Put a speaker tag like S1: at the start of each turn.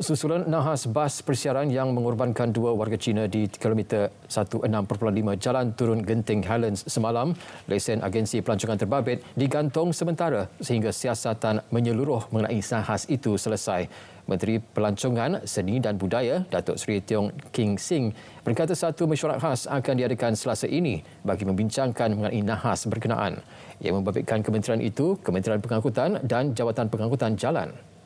S1: Susulan nahas bas persiaran yang mengorbankan dua warga Cina di kilometer 16.5 Jalan Turun Genting Highlands semalam, lesen agensi pelancongan terbabit digantung sementara sehingga siasatan menyeluruh mengenai nahas itu selesai. Menteri Pelancongan, Seni dan Budaya, Datuk Seri Tiong King Sing berkata satu mesyuarat khas akan diadakan selasa ini bagi membincangkan mengenai nahas berkenaan. yang membabitkan kementerian itu, Kementerian Pengangkutan dan Jawatan Pengangkutan Jalan.